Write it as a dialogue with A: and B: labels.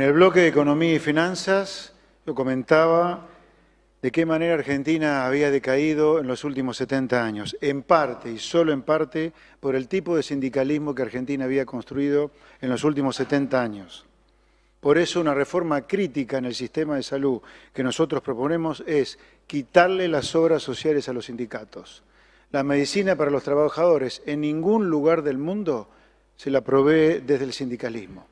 A: En el bloque de Economía y Finanzas yo comentaba de qué manera Argentina había decaído en los últimos 70 años, en parte y solo en parte por el tipo de sindicalismo que Argentina había construido en los últimos 70 años. Por eso una reforma crítica en el sistema de salud que nosotros proponemos es quitarle las obras sociales a los sindicatos. La medicina para los trabajadores en ningún lugar del mundo se la provee desde el sindicalismo.